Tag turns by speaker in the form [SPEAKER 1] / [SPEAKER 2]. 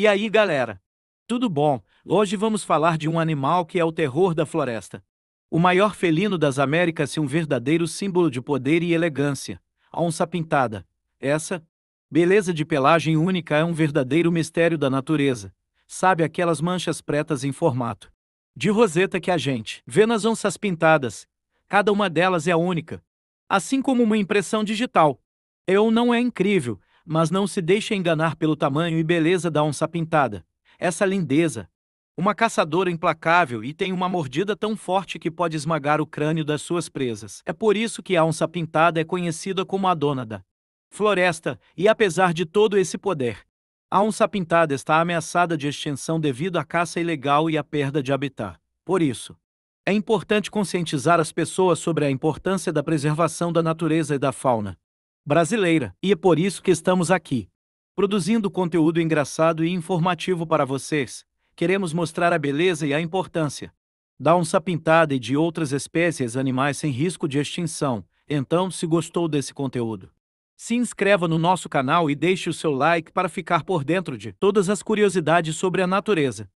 [SPEAKER 1] E aí, galera? Tudo bom? Hoje vamos falar de um animal que é o terror da floresta. O maior felino das Américas e um verdadeiro símbolo de poder e elegância. A onça pintada. Essa beleza de pelagem única é um verdadeiro mistério da natureza. Sabe aquelas manchas pretas em formato de roseta que a gente vê nas onças pintadas? Cada uma delas é única. Assim como uma impressão digital. Eu é não é incrível, mas não se deixe enganar pelo tamanho e beleza da onça pintada. Essa lindeza. Uma caçadora implacável e tem uma mordida tão forte que pode esmagar o crânio das suas presas. É por isso que a onça pintada é conhecida como a dona da floresta, e apesar de todo esse poder, a onça pintada está ameaçada de extinção devido à caça ilegal e à perda de habitat. Por isso, é importante conscientizar as pessoas sobre a importância da preservação da natureza e da fauna brasileira, e é por isso que estamos aqui. Produzindo conteúdo engraçado e informativo para vocês, queremos mostrar a beleza e a importância da onça pintada e de outras espécies animais sem risco de extinção. Então, se gostou desse conteúdo, se inscreva no nosso canal e deixe o seu like para ficar por dentro de todas as curiosidades sobre a natureza.